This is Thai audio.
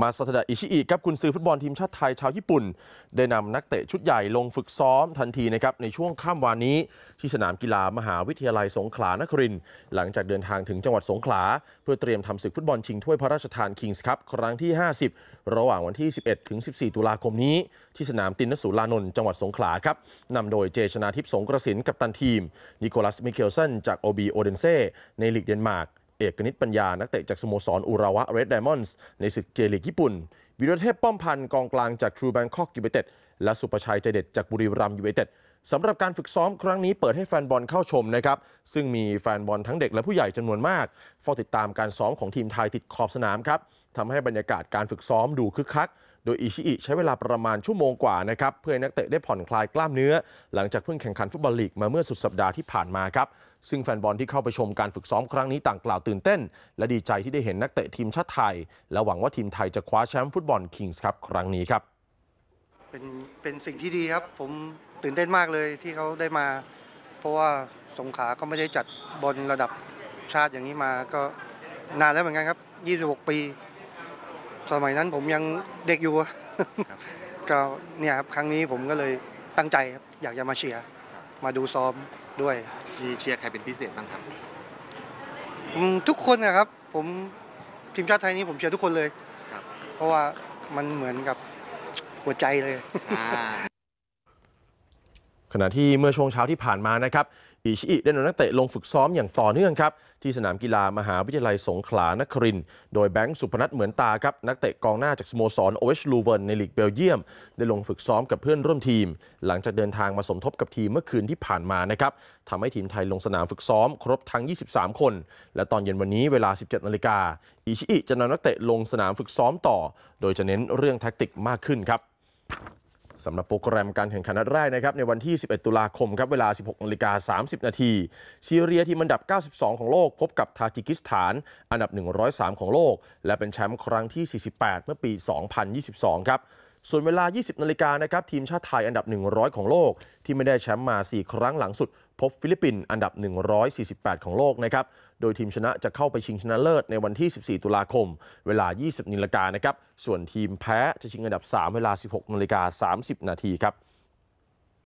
มาซาตดะอิชิอิครับคุณซื้อฟุตบอลทีมชาติไทยชาวญี่ปุ่น ได้นำนักเตะชุดใหญ่ลงฝึกซ้อมทันทีนะครับในช่วงค่ำวานนี้ ที่สนามกีฬามหาวิทยาลัยสงขลานครินหลังจากเดินทางถึงจังหวัดสงขลา เพื่อเตรียมทำศึกฟุตบอลชิงถ้วยพระราชทานคิงส์ครับครั้งที่ 50 ระหว่างวันที่ 11 ถึง14 ตุลาคมนี้ ที่สนามตินนสุลานนท์จังหวัดสงขลาครับนำโดยเจชนาทิพย์สงกระสินกับตันทีมนิโคลัสมิเคลเซนจากโอบีโอเดนเซในลีกเดนมาร์กเอกนิตปัญญา นักเตะจากสโมสรอุราวะเรดไดมอนส์ในศึกเจลีกญี่ปุ่น วิรเทพป้อมพันธ์กองกลางจากทรูแบงคอกยูไนเต็ด และสุประชัยใจเด็ดจากบุรีรัมยูไนเต็ด สำหรับการฝึกซ้อมครั้งนี้เปิดให้แฟนบอลเข้าชมนะครับ ซึ่งมีแฟนบอลทั้งเด็กและผู้ใหญ่จำนวนมากเฝ้าติดตามการซ้อมของทีมไทยติดขอบสนามครับทำให้บรรยากาศการฝึกซ้อมดูคึกคักโดยอิชิอิใช้เวลาประมาณชั่วโมงกว่านะครับเพื่อนักเตะได้ผ่อนคลายกล้ามเนื้อ หลังจากเพิ่งแข่งขันฟุตบอลลีกมาเมื่อสุดสัปดาห์ที่ผ่านมาครับซึ่งแฟนบอลที่เข้าไปชมการฝึกซ้อมครั้งนี้ต่างกล่าวตื่นเต้น และดีใจที่ได้เห็นนักเตะทีมชาติไทย และหวังว่าทีมไทยจะคว้าแชมป์ฟุตบอลคิงส์ครับครั้งนี้ครับเป็นเป็นสิ่งที่ดีครับผมตื่นเต้นมากเลยที่เขาได้มา เพราะว่าสงขาก็ไม่ได้จัดบอลระดับชาติอย่างนี้มา ก็นานแล้วเหมือนกันครับ26 ปีสมัยนั้นผมยังเด็กอยู่ก็เนี่ยครับครั้งนี้ผมก็เลยตั้งใจครับอยากจะมาเชียร์มาดูซ้อมด้วยมีเชียร์ใครเป็นพิเศษบ้างครับ ทุกคนนะครับ ผมทีมชาติไทยนี้ผมเชียร์ทุกคนเลยเพราะว่ามันเหมือนกับหัวใจเลยขณะที่เมื่อช่วงเช้าที่ผ่านมานะครับอิชิอิได้นำนักเตะลงฝึกซ้อมอย่างต่อเนื่องครับที่สนามกีฬามหาวิทยาลัยสงขลานคริน โดยแบงค์สุพนัทเหมือนตาครับนักเตะกองหน้าจากสโมสรโอเวชลูเวนในลีกเบลเยียม ได้ลงฝึกซ้อมกับเพื่อนร่วมทีม หลังจากเดินทางมาสมทบกับทีมเมื่อคืนที่ผ่านมานะครับทำให้ทีมไทยลงสนามฝึกซ้อม ครบทั้ง 23 คน และตอนเย็นวันนี้เวลา 17นาฬิกาอิชิอิจะนำนักเตะลงสนามฝึกซ้อมต่อ โดยจะเน้นเรื่องแท็กติกมากขึ้นครับสำหรับโปรแกรมการแข่งขันนัดแรกนะครับในวันที่ 11ตุลาคมครับเวลา 16นาฬิกา 30 นาที ซีเรียทีมอันดับ 92 ของโลกพบกับทาจิกิสถานอันดับ 103 ของโลก และเป็นแชมป์ครั้งที่ 48 เมื่อปี 2022 ครับส่วนเวลา 20 นาฬิกานะครับ ทีมชาติไทยอันดับ 100 ของโลก ที่ไม่ได้แชมป์มา 4 ครั้งหลังสุด พบฟิลิปปินส์อันดับ 148 ของโลกนะครับ โดยทีมชนะจะเข้าไปชิงชนะเลิศในวันที่ 14 ตุลาคม เวลา 20นาฬิกานะครับ ส่วนทีมแพ้จะชิงอันดับ 3 เวลา 16นาฬิกา30 นาทีครับ